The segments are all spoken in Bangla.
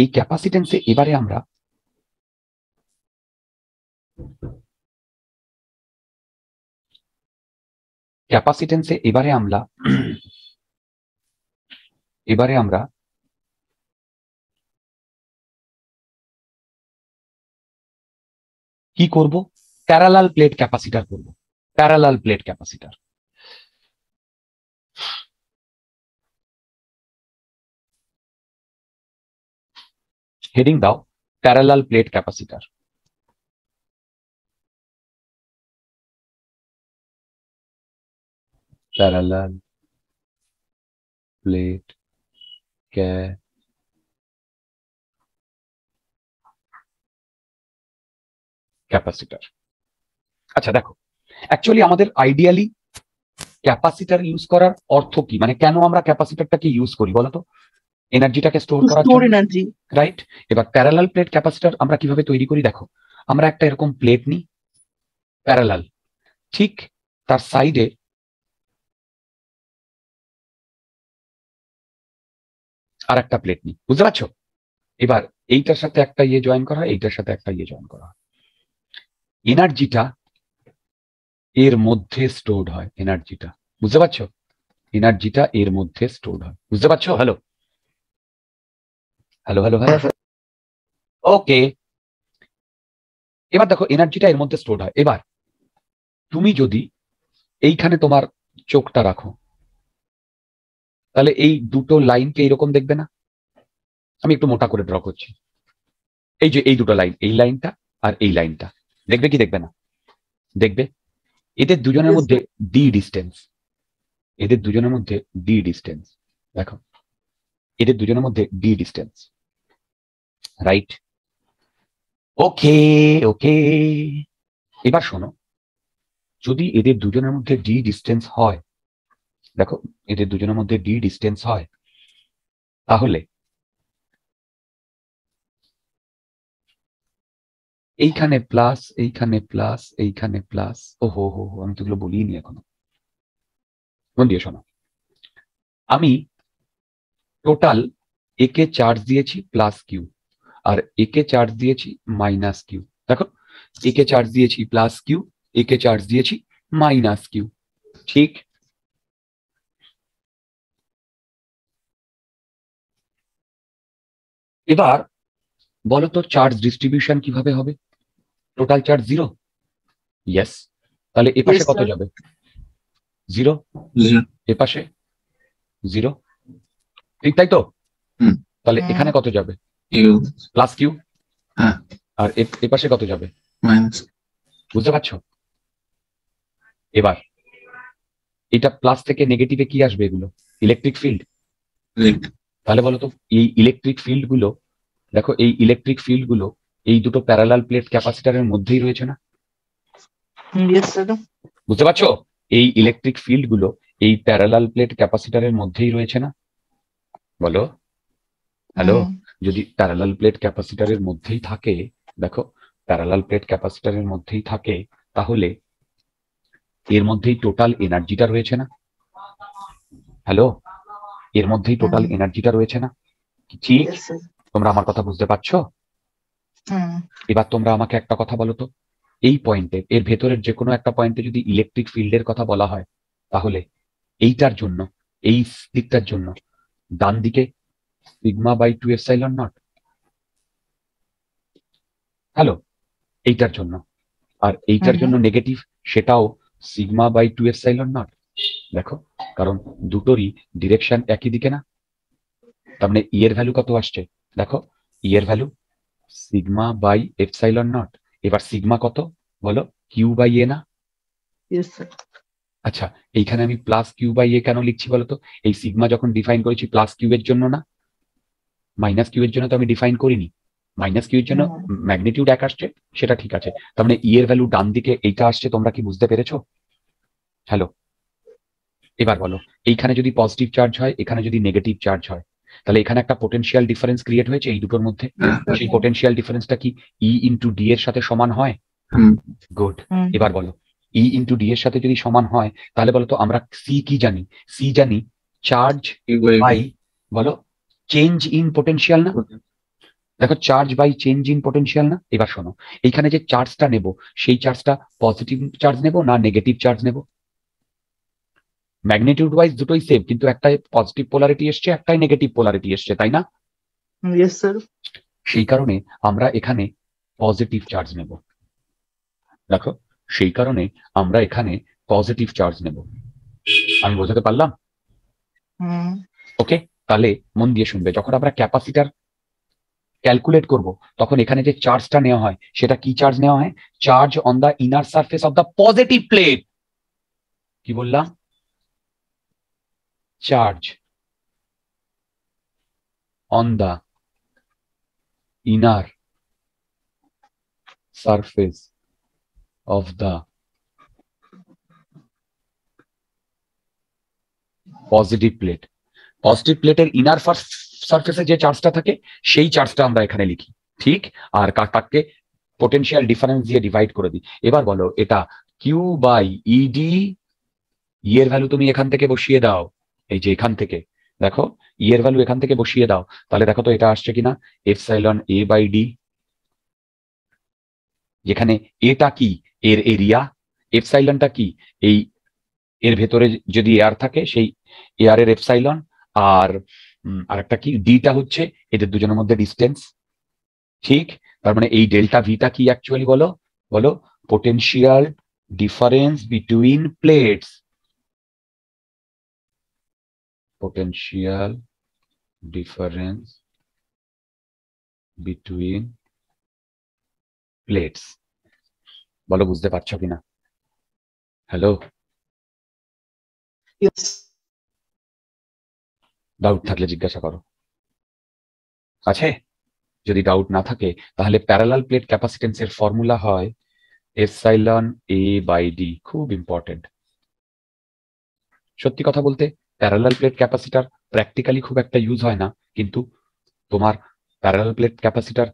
এই ক্যাপাসিটেন্সে এবারে আমরা ক্যাপাসিটেন্সে এবারে আমরা এবারে আমরা কি করব প্যারালাল প্লেট ক্যাপাসিটার করব প্যারালাল প্লেট ক্যাপাসিটার হেডিং দাও parallel plate capacitor parallel plate ক্যা ক্যাপাসিটার আচ্ছা দেখো অ্যাকচুয়ালি আমাদের আইডিয়ালি ক্যাপাসিটার ইউজ করার অর্থ কি মানে কেন আমরা ক্যাপাসিটারটাকে ইউজ করি বলতো এনার্জিটাকে স্টোর করার স্টোর এনার্জি রাইট এবার প্যারালাল প্লেট ক্যাপাসিটর আমরা কিভাবে তৈরি করি দেখো আমরা একটা এরকম প্লেট নিই প্যারালাল ঠিক তার সাইডে আর একটা প্লেট নিই বুঝতে পারছো এবার এইটার সাথে একটা ইয়ে জয়েন করা হয় এইটার সাথে একটা ইয়ে জয়েন করা হয় এনার্জিটা এর মধ্যে স্টোর হয় এনার্জিটা বুঝতে পারছো এনার্জিটা এর মধ্যে স্টোর হয় বুঝতে পারছো hello hello hello hello okay এবার দেখো এনার্জিটা এর মধ্যে স্টোর হয় এবার তুমি যদি এইখানে তোমার চোখটা রাখো তাহলে এই দুটো লাইনকে এইরকম দেখবে না আমি একটু মোটা করে ড্র করছি এই যে এই দুটো লাইন এই লাইনটা আর এই লাইনটা দেখবে কি দেখবে না দেখবে এদের দুজনের মধ্যে ডি ডিস্টেন্স এদের দুজনের মধ্যে ডি ডিস্টেন্স দেখো এদের দুজনের মধ্যে D distance right okay okay এবার শোনো যদি এদের দুজনের মধ্যে ডি ডিস্টেন্স হয় দেখো এদের দুজনের মধ্যে ডি ডিস্টেন্স হয় তাহলে এইখানে প্লাস এইখানে প্লাস এইখানে প্লাস ও হো হো আমি তো এগুলো বলিনি এখনো মন দিয়ে শোনো আমি টোটাল একে চার্জ দিয়েছি প্লাস কিউ আর একে চার্জ দিয়েছি মাইনাস কিউ দেখো একে চার্জ দিয়েছি প্লাস কিউ একে চার্জ দিয়েছি মাইনাস কিউ ঠিক এবার বলতো চার্জ ডিস্ট্রিবিউশন কিভাবে হবে টোটাল চার্জ জিরো ইয়েস তাহলে এপাশে কত যাবে জিরো এপাশে জিরো ঠিক তাই তো তাহলে হ্যাঁ। এখানে কত যাবে প্লাস কিউ হ্যাঁ আর এ পাশে কত যাবে মাইনাস বুঝতে পারছো এবার এটা প্লাস থেকে নেগেটিভে কি আসবে এগুলো ইলেকট্রিক ফিল্ড তাহলে বলো তো এই ইলেকট্রিক ফিল্ড গুলো দেখো এই ইলেকট্রিক ফিল্ড গুলো এই দুটো প্যারালাল প্লেট ক্যাপাসিটারের মধ্যেই রয়েছে না বুঝতে পারছো এই ইলেকট্রিক ফিল্ড গুলো এই প্যারালাল প্লেট ক্যাপাসিটারের মধ্যেই রয়েছে না বলো হ্যালো যদি প্যারালাল প্লেট ক্যাপাসিটারের মধ্যেই থাকে দেখো প্যারালাল প্লেট ক্যাপাসিটারের মধ্যেই থাকে তাহলে এর মধ্যেই টোটাল এনার্জিটা রয়েছে না হ্যালো এর মধ্যেই টোটাল এনার্জিটা রয়েছে না ঠিক তোমরা আমার কথা বুঝতে পারছো এবার তোমরা আমাকে একটা কথা বলো তো এই পয়েন্টে এর ভেতরের যে কোনো একটা পয়েন্টে যদি ইলেকট্রিক ফিল্ডের কথা বলা হয় তাহলে এইটার জন্য এই দিকটার জন্য ডান দিকে sigma by two epsilon naught hello এইটার জন্য আর এইটার জন্য নেগেটিভ সেটাও sigma by two epsilon naught দেখো কারণ দুটোরই ডিরেকশন একই দিকে না তার মানে ই e এর ভ্যালু কত আসছে দেখো ই e এর value sigma by epsilon naught এবার সিগমা কত বলো কিউ বাই এ না আচ্ছা এইখানে আমি প্লাস কিউ বাই এ কেন লিখছি বলতো এই সিগমা যখন ডিফাইন করেছি প্লাস কিউ এর জন্য না মাইনাস কিউ এর জন্য তো আমি ডিফাইন করিনি মাইনাস কিউ এর জন্য ম্যাগনিটিউড এক আসছে সেটা ঠিক আছে তার মানে ই e এর ভ্যালু ডান দিকে এইটা আসছে তোমরা কি বুঝতে পেরেছো হ্যালো এবার বলো এইখানে যদি পজিটিভ চার্জ হয় এখানে যদি নেগেটিভ চার্জ হয় তাহলে এখানে একটা পোটেনশিয়াল ডিফারেন্স ক্রিয়েট হয়েছে এই দুটোর মধ্যে হ্যাঁ। সেই পোটেনশিয়াল ডিফারেন্সটা কি ই ইনটু ডি এর সাথে সমান হয় গুড এবার বলো ই ইনটু ডি এর সাথে যদি সমান হয় তাহলে বলো তো আমরা সি কি জানি সি জানি চার্জ বাই বলো চেঞ্জ ইন পোটেন্সিয়াল না দেখো charge by change in potential না এবার শোনো এইখানে যে চার্জটা নেব সেই চার্জটা পজিটিভ চার্জ নেব না নেগেটিভ চার্জ নেব ম্যাগনিটিউড ওয়াইজ দুটোই সেম কিন্তু একটাই পজিটিভ পোলারিটি এসছে একটাই নেগেটিভ পোলারিটি এসছে তাই না সেই কারণে আমরা এখানে পজিটিভ চার্জ নেব দেখো সেই কারণে আমরা এখানে পজিটিভ চার্জ নেব আমি বোঝাতে পারলাম ওকে তাহলে মন দিয়ে শুনবে যখন আমরা ক্যাপাসিটার ক্যালকুলেট করব তখন এখানে যে চার্জটা নেওয়া হয় সেটা কি চার্জ নেওয়া হয় charge on the inner surface of the positive plate কি বললাম charge on the inner surface of the positive plate positive প্লেটের ইনার ফার্স্ট সারফেসে যে চার্জটা থাকে সেই চার্জটা আমরা এখানে লিখি ঠিক আর তাকে পোটেনশিয়াল ডিফারেন্স দিয়ে ডিভাইড করে দিই এবার বলো এটা কিউ বাই ইডি ই এর ভ্যালু তুমি এখান থেকে বসিয়ে দাও এই যে এখান থেকে দেখো ই e এর ভ্যালু এখান থেকে বসিয়ে দাও তাহলে দেখো তো এটা আসছে কিনা epsilon A by D যেখানে এটা কি এর এরিয়া এফ সাইলনটা কি এই এর ভেতরে যদি এয়ার থাকে সেই এয়ারের সাইলন আর আর একটা কি ডিটা হচ্ছে এদের দুজনের মধ্যে ডিস্টেন্স ঠিক তার মানে এই ডেল্টা ভিটা কি অ্যাকচুয়ালি বলো বলো potential difference between plates potential difference between plates বলো বুঝতে পারছো কিনা হ্যালো ডাউট থাকলে জিজ্ঞাসা করো আছে যদি ডাউট না থাকে তাহলে প্যারালাল প্লেট এর ফর্মুলা হয় এসাইলন এ বাই ডি খুব ইম্পর্টেন্ট সত্যি কথা বলতে প্যারালাল প্লেট ক্যাপাসিটার প্র্যাকটিক্যালি খুব একটা ইউজ হয় না কিন্তু তোমার প্যারালাল প্লেট ক্যাপাসিটার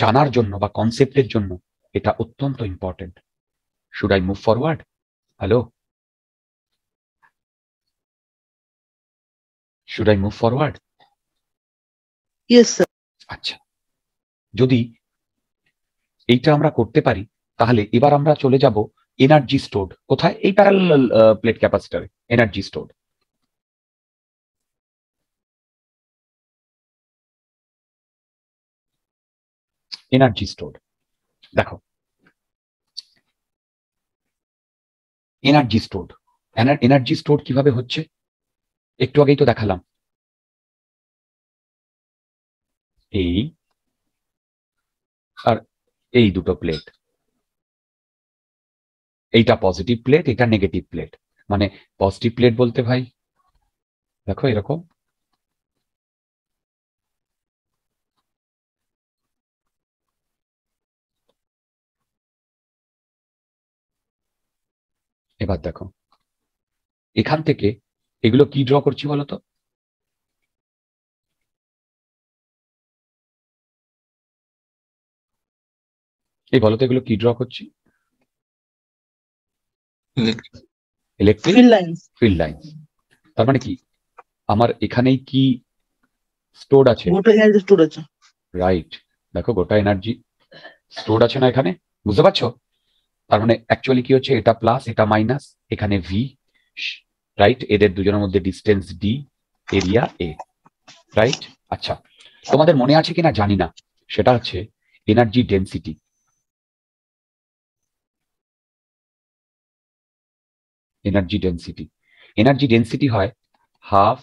জানার জন্য বা কনসেপ্টের জন্য এটা অত্যন্ত important should I move forward hello should I move forward yes sir আচ্ছা যদি এইটা আমরা করতে পারি তাহলে এবার আমরা চলে যাব এনার্জি স্টোর্ড কোথায় এই প্যারাল প্লেট ক্যাপাসিটারে এনার্জি স্টোর্ড এনার্জি স্টোর দেখো এনার্জি স্টোর এনার্জি স্টোর কিভাবে হচ্ছে একটু আগেই তো দেখালাম এই আর এই দুটো প্লেট এইটা পজিটিভ প্লেট এটা নেগেটিভ প্লেট মানে পজিটিভ প্লেট বলতে ভাই দেখো এরকম এবার দেখো এখান থেকে এগুলো কি ড্র করছি বলতো এই বলতো এগুলো কি ড্র করছি ফিল্ড লাইন তার মানে কি আমার এখানেই কি স্টোর আছে রাইট দেখো গোটা এনার্জি স্টোর আছে না এখানে বুঝতে পারছো তার মানে অ্যাকচুয়ালি কি হচ্ছে এটা প্লাস এটা মাইনাস এখানে ভি রাইট এদের দুজনের মধ্যে distance D area A right আচ্ছা তোমাদের মনে আছে কিনা জানি না সেটা হচ্ছে energy density energy density energy density হয় half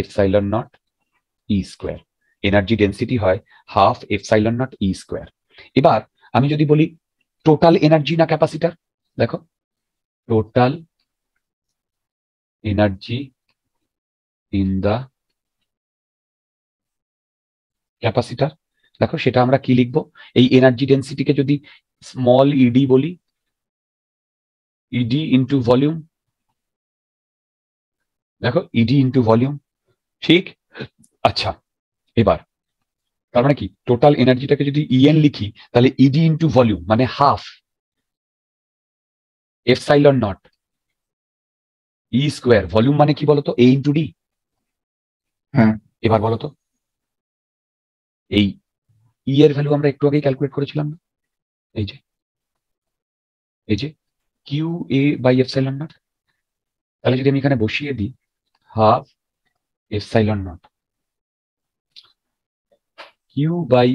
epsilon naught E square energy density হয় half epsilon naught E square এবার আমি যদি বলি টোটাল এনার্জি না ক্যাপাসিটার দেখো total energy in the capacitor দেখো সেটা আমরা কি লিখব এই এনার্জি ডেন্সিটিকে যদি স্মল ইডি e বলি ইডি ইন্টু ভলিউম দেখো ইডি ইন্টু ভলিউম ঠিক আচ্ছা এবার তার মানে কি টোটাল এনার্জিটাকে যদি ইএন লিখি তাহলে ইডি ইন্টু ভলিউম মানে half epsilon naught E square volume মানে কি বলতো এ ইন্টু ডি হ্যাঁ এবার বলতো এই ই e এর ভ্যালু আমরা একটু আগেই ক্যালকুলেট করেছিলাম না এই যে এই যে Q A by epsilon naught তাহলে যদি আমি এখানে বসিয়ে দিই half epsilon naught Q by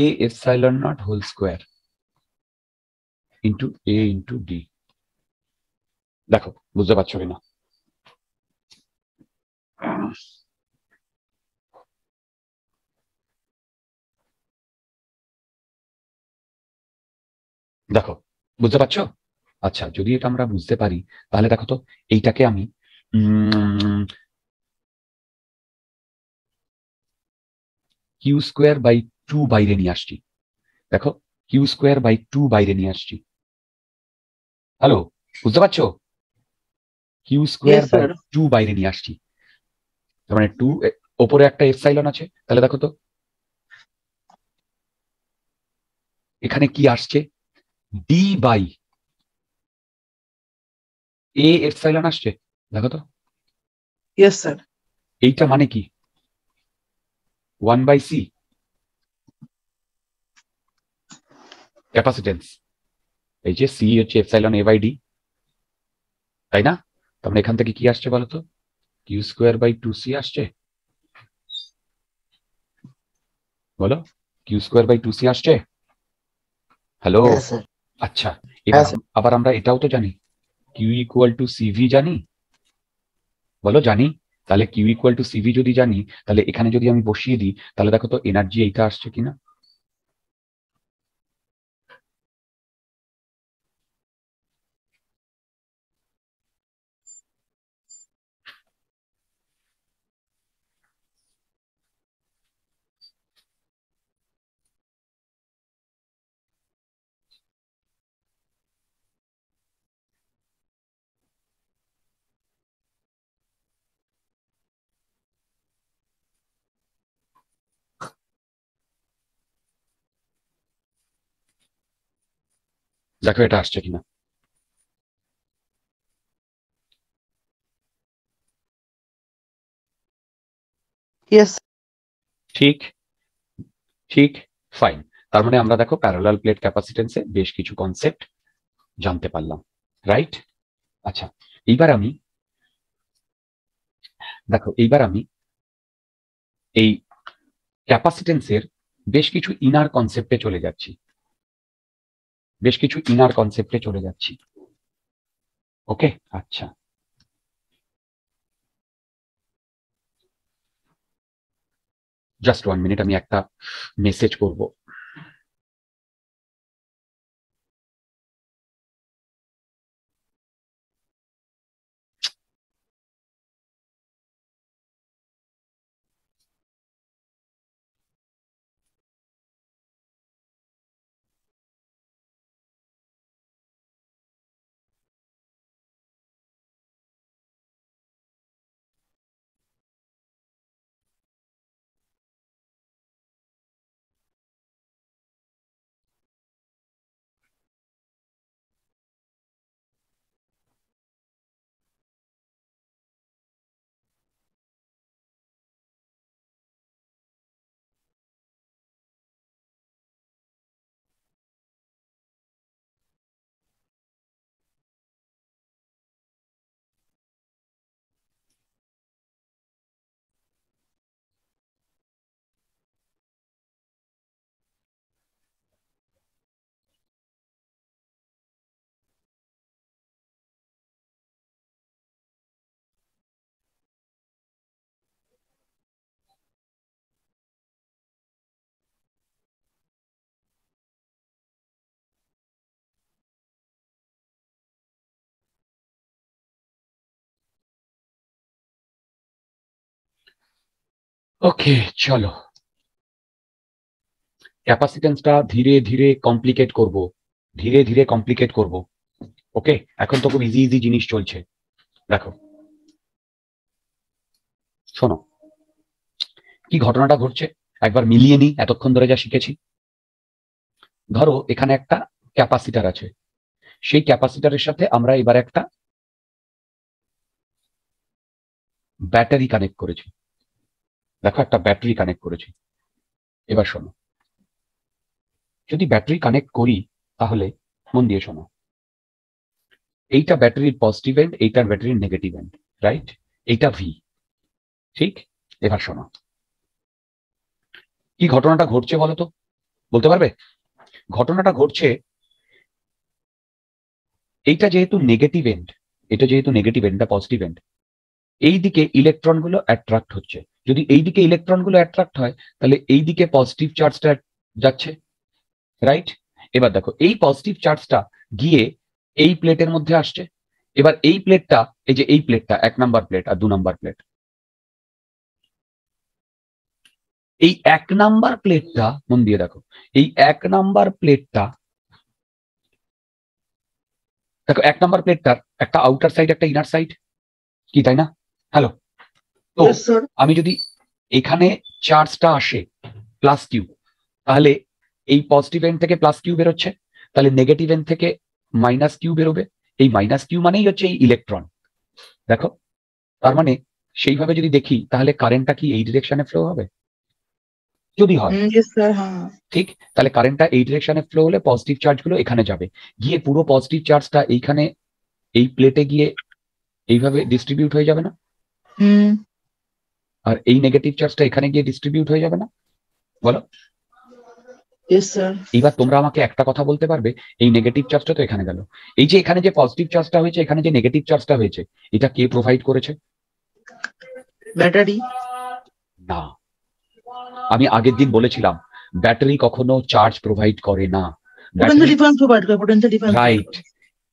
A epsilon naught whole square into A into D দেখো বুঝতে পারছো কিনা দেখো বুঝতে পারছো আচ্ছা যদি এটা আমরা বুঝতে পারি তাহলে দেখো তো এইটাকে আমি কিউ স্কোয়ার বাই টু বাইরে নিয়ে আসছি দেখো কিউ স্কোয়ার বাই টু বাইরে নিয়ে আসছি হ্যালো বুঝতে পারছো কিউ স্কোয়ার বাই টু বাইরে নিয়ে আসছি মানে টু ওপরে একটা এফসাইলন আছে তাহলে দেখো তো এখানে কি আসছে ডি বাই এফ সাইলন আসছে দেখো তো এইটা মানে কি ওয়ান বাই সি ক্যাপাসিটেন্স এই যে সি হচ্ছে সাইলন এ বাই ডি তাই না মানে এখান থেকে কি আসছে বলতো Q square by two C আসছে বলো Q square by two C আসছে হ্যালো আচ্ছা আবার আমরা এটাও তো জানি কিউ ইকুয়াল টু সিভি জানি বলো জানি তাহলে কিউ ইকুয়াল টু সিভি যদি জানি তাহলে এখানে যদি আমি বসিয়ে দিই তাহলে দেখো তো এনার্জি এইটা আসছে কিনা দেখো এটা আসছে কিনা ঠিক ঠিক ফাইন তার মানে আমরা দেখো প্যারালাল প্লেট ক্যাপাসিটেন্সে বেশ কিছু কনসেপ্ট জানতে পারলাম রাইট আচ্ছা এইবার আমি দেখো এইবার আমি এই ক্যাপাসিটেন্সের বেশ কিছু ইনার কনসেপ্টে চলে যাচ্ছি বেশ কিছু ইনার কনসেপ্টে চলে যাচ্ছি ওকে আচ্ছা জাস্ট ওয়ান মিনিট আমি একটা মেসেজ করবো ওকে চলো ক্যাপাসিটেন্সটা ধীরে ধীরে কমপ্লিকেট করব ধীরে ধীরে কমপ্লিকেট করব ওকে এখন তো খুব ইজি ইজি জিনিস চলছে দেখো শোনো কি ঘটনাটা ঘটছে একবার মিলিয়ে নিই এতক্ষণ ধরে যা শিখেছি ধরো এখানে একটা ক্যাপাসিটার আছে সেই ক্যাপাসিটারের সাথে আমরা এবার একটা ব্যাটারি কানেক্ট করেছি দেখো একটা ব্যাটারি কানেক্ট করেছি এবার শোনো যদি ব্যাটারি কানেক্ট করি তাহলে মন দিয়ে শোনো এইটা ব্যাটারির পজিটিভ এন্ড এইটার ব্যাটারির নেগেটিভ এন্ড রাইট এইটা ভি ঠিক এবার শোনো কি ঘটনাটা ঘটছে বলো তো বলতে পারবে ঘটনাটা ঘটছে এইটা যেহেতু নেগেটিভ এন্ড এটা যেহেতু নেগেটিভ এন্ড পজিটিভ এন্ড এই দিকে ইলেকট্রনগুলো অ্যাট্রাক্ট হচ্ছে যদি এইদিকে ইলেকট্রনগুলো অ্যাট্রাক্ট হয় তাহলে এইদিকে পজিটিভ চার্জটা যাচ্ছে রাইট এবার দেখো এই পজিটিভ চার্জটা গিয়ে এই প্লেটের মধ্যে আসছে এবার এই প্লেটটা এই যে এই প্লেটটা এক নাম্বার প্লেট আর দু নাম্বার প্লেট এই এক নাম্বার প্লেটটা মন দিয়ে দেখো এই এক নাম্বার প্লেটটা দেখো এক নাম্বার প্লেটটার একটা আউটার সাইড একটা ইনার সাইড কি তাই না হ্যালো তো আমি যদি এখানে চার্জটা আসে প্লাস কিউব তাহলে এই পজিটিভ এন্ড থেকে প্লাস কিউব বেরোচ্ছে তাহলে নেগেটিভ এন্ড থেকে মাইনাস কিউ বেরোবে এই মাইনাস কিউ মানেই হচ্ছে এই ইলেকট্রন দেখো তার মানে সেইভাবে যদি দেখি তাহলে কারেন্টটা কি এই ডিরেকশনে ফ্লো হবে যদি হয় mm, হ্যাঁ। ঠিক তাহলে কারেন্টটা এই ডিরেকশনে ফ্লো হলে পজিটিভ চার্জ গুলো এখানে যাবে গিয়ে পুরো পজিটিভ চার্জটা এইখানে এই প্লেটে গিয়ে এইভাবে ডিস্ট্রিবিউট হয়ে যাবে না mm. আর এই নেগেটিভ চার্জটা এখানে গিয়ে ডিস্ট্রিবিউট হয়ে যাবে না বলো এবার তোমরা আমাকে একটা কথা বলতে পারবে এই নেগেটিভ চার্জটা তো এখানে গেল এই যে এখানে যে পজিটিভ চার্জটা হয়েছে এখানে যে নেগেটিভ চার্জটা হয়েছে এটা কে প্রোভাইড করেছে ব্যাটারি না আমি আগের দিন বলেছিলাম ব্যাটারি কখনো চার্জ প্রোভাইড করে না রাইট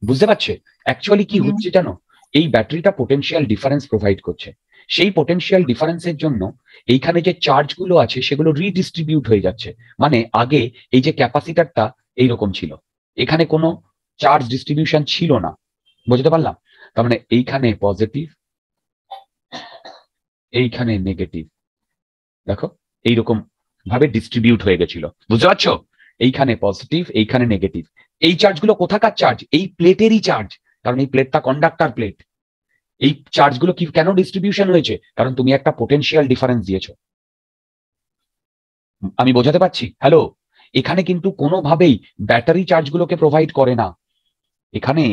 বুঝতে পারছে অ্যাকচুয়ালি কি হচ্ছে জানো এই ব্যাটারিটা পোটেনশিয়াল ডিফারেন্স প্রোভাইড করছে সেই পোটেন্সিয়াল ডিফারেন্সের জন্য এইখানে যে চার্জগুলো আছে সেগুলো রিডিস্ট্রিবিউট হয়ে যাচ্ছে মানে আগে এই যে ক্যাপাসিটারটা এইরকম ছিল এখানে কোনো চার্জ ডিস্ট্রিবিউশন ছিল না বুঝতে পারলাম তার মানে এইখানে পজিটিভ এইখানে নেগেটিভ দেখো এইরকম ভাবে ডিস্ট্রিবিউট হয়ে গেছিল বুঝতে পারছো এইখানে পজিটিভ এইখানে নেগেটিভ এই চার্জগুলো কোথাকার চার্জ এই প্লেটেরই চার্জ কারণ এই প্লেটটা কন্ডাক্টার প্লেট এই চার্জগুলো কি কেন ডিস্ট্রিবিউশন হয়েছে কারণ তুমি একটা পোটেন্সিয়াল ডিফারেন্স দিয়েছ আমি বোঝাতে পারছি হ্যালো এখানে কিন্তু কোনোভাবেই ব্যাটারি চার্জগুলোকে প্রোভাইড করে না এখানে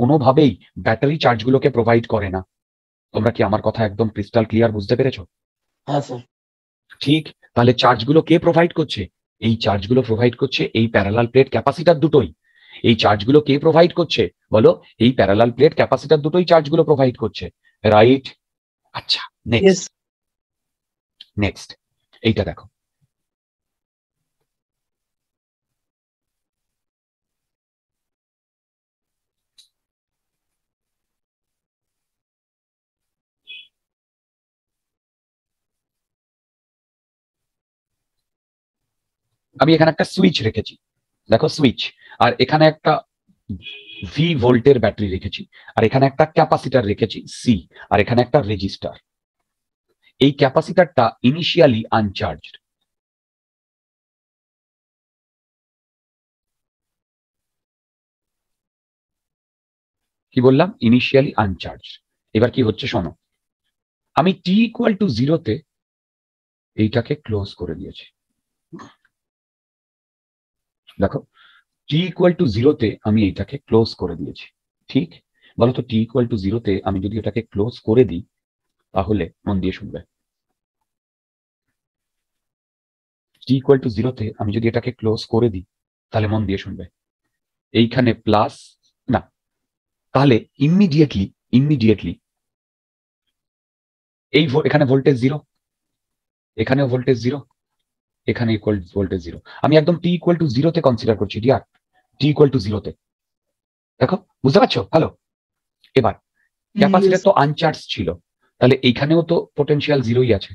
কোনোভাবেই ব্যাটারি চার্জগুলোকে প্রোভাইড করে না তোমরা কি আমার কথা একদম ক্রিস্টাল ক্লিয়ার বুঝতে পেরেছো হ্যাঁ, ঠিক তাহলে চার্জগুলো কে প্রোভাইড করছে এই চার্জগুলো প্রোভাইড করছে এই প্যারালাল প্লেট ক্যাপাসিটার দুটোই এই চার্জ গুলো কে প্রভাইড করছে বলো এই প্যারালাল প্লেট ক্যাপাসিটর দুটোই চার্জ গুলো প্রভাইড করছে রাইট আচ্ছা নেক্সট নেক্সট এইটা দেখো अभी यहां एकटा स्विच रखेছি দেখো সুইচ আর এখানে একটা ভি ভোল্টের ব্যাটারি রেখেছি আর এখানে একটা ক্যাপাসিটার রেখেছি সি আর এখানে একটা রেজিস্টার এই ক্যাপাসিটারটা ইনিশিয়ালি আনচার্জ কি বললাম ইনিশিয়ালি আনচার্জ এবার কি হচ্ছে শোনো আমি টি ইকুয়াল টু জিরোতে এইটাকে ক্লোজ করে দিয়েছি দেখো টি ইকুয়াল টু জিরোতে আমি এটাকে ক্লোজ করে দিয়েছি ঠিক বলো তো টি ইকুয়াল টু জিরোতে আমি যদি এটাকে ক্লোজ করে দিই তাহলে মন দিয়ে শুনবে টি ইকুয়াল টু জিরোতে আমি যদি এটাকে ক্লোজ করে দিই তাহলে মন দিয়ে শুনবে এইখানে প্লাস না তাহলে ইমিডিয়েটলি ইমিডিয়েটলি এই এখানে ভোল্টেজ জিরো এখানেও ভোল্টেজ জিরো এখানে ইকুয়াল ইকুয়াল টু জিরো আমি একদম টি ইকুয়াল টু জিরোতে কনসিডার করছি ডিয়ার টি ইকুয়াল টু জিরোতে দেখো বুঝতে পারছো ভালো এবার ক্যাপাসিটার তো আনচার্জ ছিল তাহলে এইখানেও তো পোটেনশিয়াল জিরোই আছে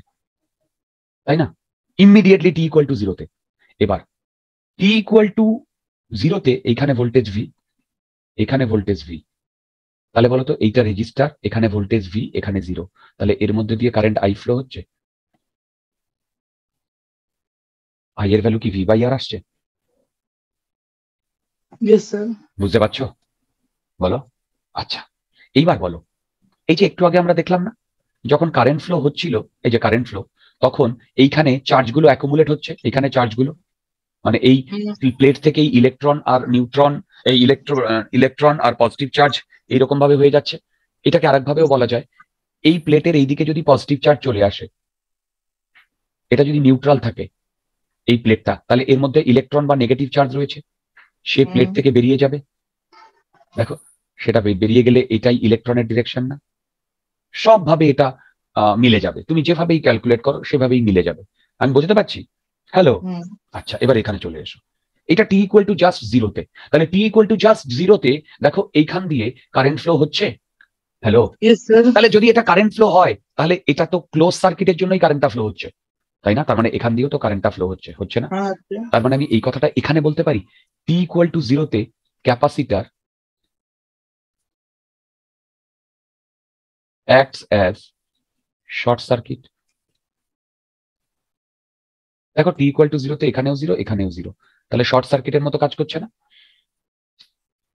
তাই না ইমিডিয়েটলি টি ইকুয়াল টু জিরোতে এবার টি ইকুয়াল টু জিরোতে এইখানে ভোল্টেজ ভি এখানে ভোল্টেজ ভি তাহলে বলতো এইটা রেজিস্টার এখানে ভোল্টেজ ভি এখানে জিরো তাহলে এর মধ্যে দিয়ে কারেন্ট আই ফ্লো হচ্ছে আইয়ের এর ভ্যালু কি ভি বাই আর আসছে বুঝতে পারছো বলো আচ্ছা এইবার বলো এই যে একটু আগে আমরা দেখলাম না যখন কারেন্ট ফ্লো হচ্ছিল এই যে কারেন্ট ফ্লো তখন এইখানে চার্জগুলো অ্যাকুমুলেট হচ্ছে এখানে চার্জগুলো মানে এই প্লেট থেকে ইলেকট্রন আর নিউট্রন এই ইলেকট্রো ইলেকট্রন আর পজিটিভ চার্জ এইরকম ভাবে হয়ে যাচ্ছে এটাকে আরেকভাবেও বলা যায় এই প্লেটের এইদিকে যদি পজিটিভ চার্জ চলে আসে এটা যদি নিউট্রাল থাকে এই প্লেটটা তাহলে এর মধ্যে ইলেকট্রন বা নেগেটিভ চার্জ রয়েছে সে প্লেট থেকে বেরিয়ে যাবে দেখো সেটা বেরিয়ে গেলে এটাই ইলেকট্রনের ডিরেকশন না সবভাবে এটা মিলে যাবে তুমি যেভাবেই ক্যালকুলেট করো সেভাবেই মিলে যাবে আমি বুঝতে পারছি হ্যালো আচ্ছা এবার এখানে চলে এসো এটা টি ইকুয়াল টু জাস্ট জিরোতে তাহলে টি ইকুয়াল টু জাস্ট জিরোতে দেখো এইখান দিয়ে কারেন্ট ফ্লো হচ্ছে হ্যালো তাহলে যদি এটা কারেন্ট ফ্লো হয় তাহলে এটা তো ক্লোজ সার্কিটের জন্যই কারেন্টটা ফ্লো হচ্ছে তাই না তার মানে এখান দিয়েও তো কারেন্টটা ফ্লো হচ্ছে হচ্ছে না আচ্ছা। তার মানে আমি এই কথাটা এখানে বলতে পারি টি ইকুয়াল টু জিরোতে capacitor acts as short circuit দেখো টি ইকুয়াল টু জিরোতে এখানেও জিরো এখানেও জিরো তাহলে শর্ট সার্কিটের মতো কাজ করছে না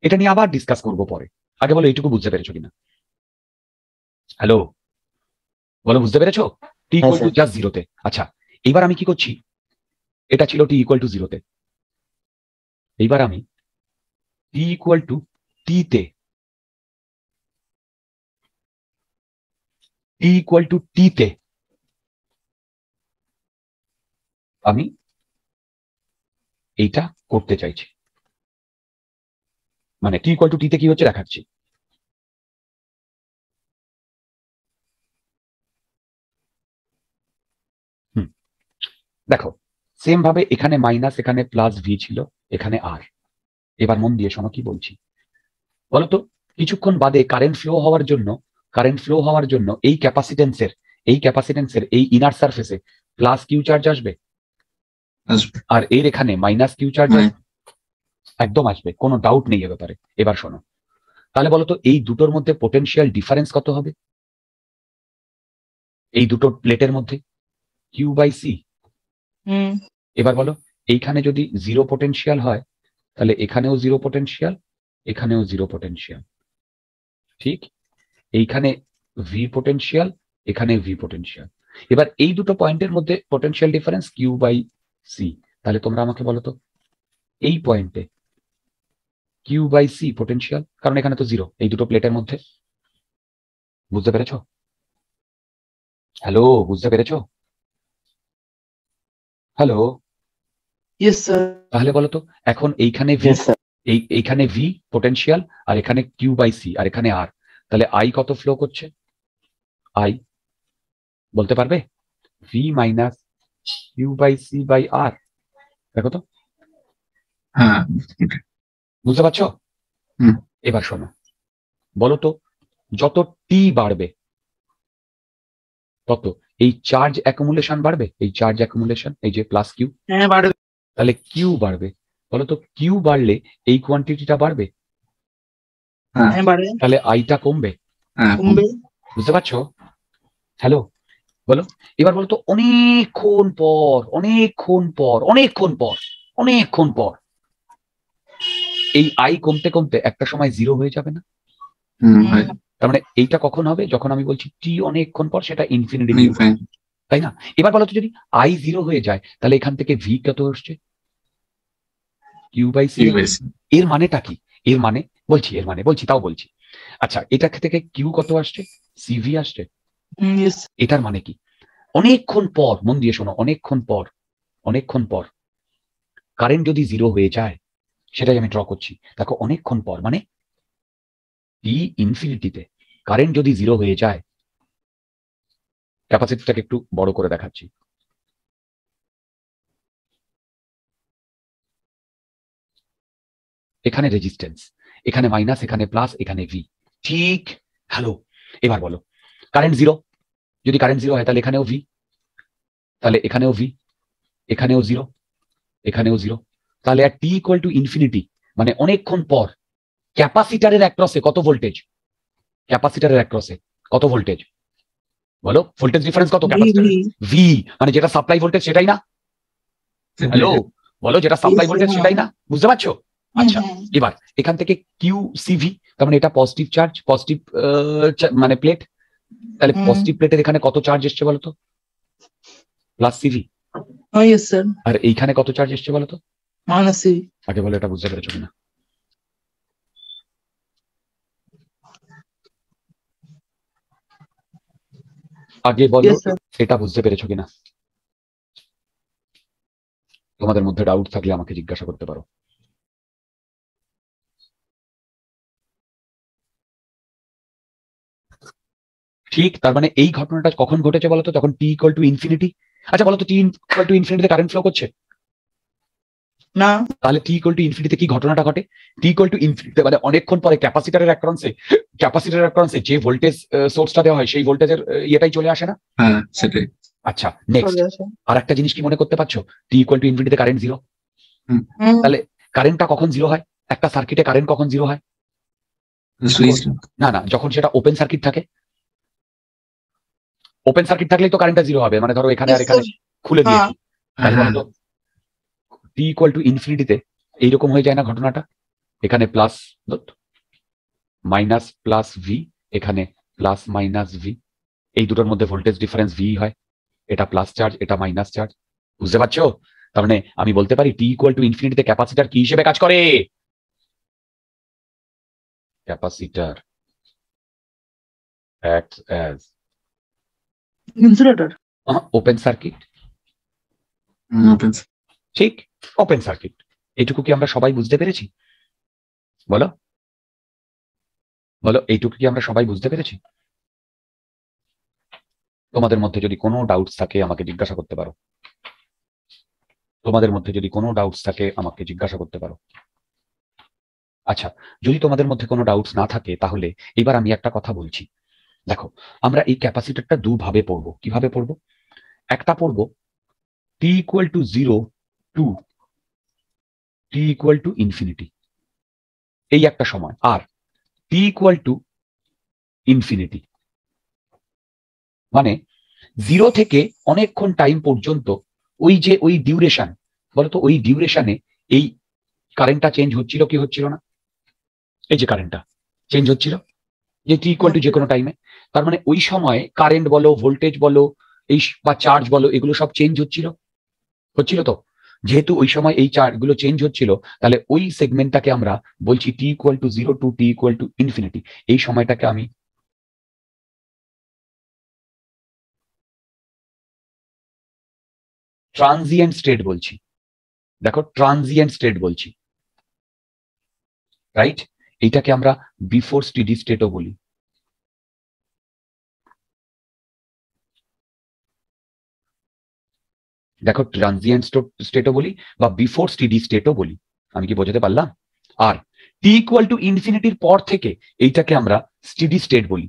এটা নিয়ে আবার ডিসকাস করব পরে আগে বলো এইটুকু বুঝতে পেরেছো কিনা হ্যালো বলো বুঝতে পেরেছো টি ইকুয়াল টু জাস্ট জিরোতে আচ্ছা এইবার আমি কি করছি এটা ছিল টি ইকুয়াল টু জিরোতে এইবার আমি টি ইকুয়াল টু টিতে টি ইকুয়াল টু টিতে আমি এইটা করতে চাইছি মানে টি ইকুয়াল টু টিতে কি হচ্ছে দেখাচ্ছি দেখো সেম ভাবে এখানে মাইনাস এখানে প্লাস ভি ছিল এখানে আর এবার মন দিয়ে শোনো কি বলছি বলতো কিছুক্ষণ বাদে কারেন্ট ফ্লো হওয়ার জন্য কারেন্ট ফ্লো হওয়ার জন্য এই ক্যাপাসিটেন্সের এই ক্যাপাসিটেন্সের এই ইনার সারফেসে প্লাস কিউ চার্জ আসবে আর এর এখানে মাইনাস কিউ চার্জ একদম আসবে কোনো ডাউট নেই এ ব্যাপারে এবার শোনো তাহলে বলতো এই দুটোর মধ্যে পোটেন্সিয়াল ডিফারেন্স কত হবে এই দুটো প্লেটের মধ্যে কিউ বাই সি এবার বলো এইখানে যদি জিরো পোটেন্সিয়াল হয় তাহলে এখানেও জিরো পোটেন্সিয়াল এখানেও জিরো পোটেন্সিয়াল ঠিক এইখানে ভি পোটেন্সিয়াল এখানে ভি পোটেন্সিয়াল এবার এই দুটো পয়েন্টের মধ্যে potential difference Q by C তাহলে তোমরা আমাকে বলো তো এই পয়েন্টে কিউ বাই সি পোটেন্সিয়াল কারণ এখানে তো জিরো এই দুটো প্লেটের মধ্যে বুঝতে পেরেছ হ্যালো বুঝতে পেরেছো হ্যালো ইয়েস স্যার তাহলে বলো তো এখন এইখানে ভি এই এইখানে ভি পোটেনশিয়াল আর এখানে কিউ বাই সি আর এখানে আর তাহলে আই কত ফ্লো করছে আই বলতে পারবে V minus Q by C by R দেখো তো হ্যাঁ বুঝতে পারছো এবার শোনো বলো তো যত টি বাড়বে তত এই চার্জ অ্যাকুমুলেশন বাড়বে এই চার্জ অ্যাকুমুলেশন এই যে প্লাস কিউ হ্যাঁ বাড়বে তাহলে কিউ বাড়বে বলো তো কিউ বাড়লে এই কোয়ান্টিটিটা হ্যাঁ। হ্যাঁ, বাড়বে তাহলে আইটা হ্যাঁ, কমবে বুঝতে পারছো হ্যালো বলো এবার বলো তো অনেকক্ষণ পর অনেকক্ষণ পর অনেকক্ষণ পর অনেকক্ষণ পর এই আই কমতে কমতে একটা সময় জিরো হয়ে যাবে না তার মানে এইটা কখন হবে যখন আমি বলছি টি অনেকক্ষণ পর সেটা ইনফিনিটি তাই না এবার বলতো যদি আই জিরো হয়ে যায় তাহলে এখান থেকে ভি কত আসছে কিউ বাই সি এর মানেটা কি এর মানে বলছি এর মানে বলছি তাও বলছি আচ্ছা এটা থেকে কিউ কত আসছে সিভি আসছে mm, এটার মানে কি অনেকক্ষণ পর মন দিয়ে শোনো অনেকক্ষণ পর অনেকক্ষণ পর কারেন্ট যদি জিরো হয়ে যায় সেটাই আমি ড্র করছি দেখো অনেকক্ষণ পর মানে টি ইনফিনিটিতে কারেন্ট যদি জিরো হয়ে যায় ক্যাপাসিটিটাকে একটু বড় করে দেখাচ্ছি এখানে রেজিস্ট্যান্স এখানে মাইনাস এখানে প্লাস এখানে ভি ঠিক হ্যালো এবার বলো কারেন্ট জিরো যদি কারেন্ট জিরো হয় তাহলে এখানেও ভি তাহলে এখানেও ভি এখানেও জিরো এখানেও জিরো তাহলে আর টি ইকুয়াল টু ইনফিনিটি মানে অনেকক্ষণ পর ক্যাপাসিটারের অ্যাক্রসে কত ভোল্টেজ ক্যাপাসিটারের অ্যাক্রসে কত ভোল্টেজ বলো ভোল্টেজ ডিফারেন্স কত ক্যাপাসিটার ভি মানে যেটা সাপ্লাই ভোল্টেজ সেটাই না হ্যালো বলো যেটা সাপ্লাই ভোল্টেজ সেটাই না বুঝতে পারছো হ্যাঁ, আচ্ছা হ্যাঁ। এবার এখান থেকে কিউ সিভি তার মানে এটা পজিটিভ চার্জ পজিটিভ মানে প্লেট তাহলে পজিটিভ প্লেটের এখানে কত চার্জ এসছে বলতো প্লাস সিভি oh, আর এইখানে কত চার্জ এসছে বলতো মাইনাস সিভি আগে বলো এটা বুঝতে পেরেছো না আগে বলো সেটা বুঝতে পেরেছো কিনা তোমাদের মধ্যে ডাউট থাকলে আমাকে জিজ্ঞাসা করতে পারো ঠিক তার মানে এই ঘটনাটা কখন ঘটেছে বলতো তখন টি ইকুয়াল টু ইনফিনিটি আচ্ছা বলতো টি ইকুয়াল টু ইনফিনিটিতে কারেন্ট ফ্লো করছে না তাহলে টি ইকুয়াল টু ইনফিনিটিতে কি ঘটনাটা ঘটে টি ইকুয়াল টু ইনফিনিটিতে মানে অনেকক্ষণ পরে ক্যাপাসিটারের অ্যাক্রন্সে ক্যাপাসিটারের অ্যাক্রন্সে যে ভোল্টেজ সোর্সটা দেওয়া হয় সেই ভোল্টেজের ইয়েটাই চলে আসে না হ্যাঁ সেটাই আচ্ছা নেক্সট আর একটা জিনিস কি মনে করতে পারছো টি ইকুয়াল টু ইনফিনিটিতে কারেন্ট জিরো তাহলে কারেন্টটা কখন জিরো হয় একটা সার্কিটে কারেন্ট কখন জিরো হয় না না যখন সেটা ওপেন সার্কিট থাকে ওপেন সার্কিট থাকলেই তো কারেন্টটা জিরো হবে মানে ধরো এখানে আর এখানে খুলে দিয়ে হ্যাঁ। টি ইকুয়াল টু ইনফিনিটিতে এইরকম হয়ে যায় না ঘটনাটা এখানে প্লাস মাইনাস প্লাস ভি এখানে প্লাস মাইনাস ভি এই দুটোর মধ্যে ভোল্টেজ ডিফারেন্স ভি হয় এটা প্লাস চার্জ এটা মাইনাস চার্জ বুঝতে পারছো তার মানে আমি বলতে পারি টি ইকুয়াল টু ইনফিনিটিতে ক্যাপাসিটার কি হিসেবে কাজ করে ক্যাপাসিটার acts as ঠিক ওপেন সার্কিট এইটুকু কি আমরা সবাই বুঝতে পেরেছি বলো বলো এইটুকু কি আমরা সবাই বুঝতে পেরেছি তোমাদের মধ্যে যদি কোনো ডাউটস থাকে আমাকে জিজ্ঞাসা করতে পারো তোমাদের মধ্যে যদি কোনো ডাউটস থাকে আমাকে জিজ্ঞাসা করতে পারো আচ্ছা যদি তোমাদের মধ্যে কোনো ডাউটস না থাকে তাহলে এবার আমি একটা কথা বলছি দেখো আমরা এই ক্যাপাসিটারটা দুভাবে পড়বো কিভাবে পড়বো একটা পড়বো t equal to zero to t equal to infinity এই একটা সময় আর টি ইকুয়াল টু ইনফিনিটি মানে জিরো থেকে অনেকক্ষণ টাইম পর্যন্ত ওই যে ওই ডিউরেশন বলতো ওই ডিউরেশনে এই কারেন্টটা চেঞ্জ হচ্ছিল কি হচ্ছিল না এই যে কারেন্টটা চেঞ্জ হচ্ছিল যে টি ইকুয়াল টু যে কোনো টাইমে তার মানে ওই সময় কারেন্ট বলো ভোল্টেজ বলো এই বা চার্জ বলো এগুলো সব চেঞ্জ হচ্ছিল হচ্ছিল তো যেহেতু ওই সময় এই গুলো চেঞ্জ হচ্ছিল তাহলে ওই সেগমেন্টটাকে আমরা বলছি t equal to zero to t equal to infinity এই সময়টাকে আমি ট্রানজিয়েন্ট স্টেট বলছি দেখো ট্রানজিয়েন্ট স্টেট বলছি রাইট এইটাকে আমরা বিফোর স্টিডি স্টেটও বলি দেখো ট্রানজিয়েন্ট স্টেটও বলি বা বিফোর স্টিডি স্টেটও বলি আমি কি বোঝাতে পারলাম আর টি ইকুয়াল টু ইনফিনিটির পর থেকে এইটাকে আমরা স্টিডি স্টেট বলি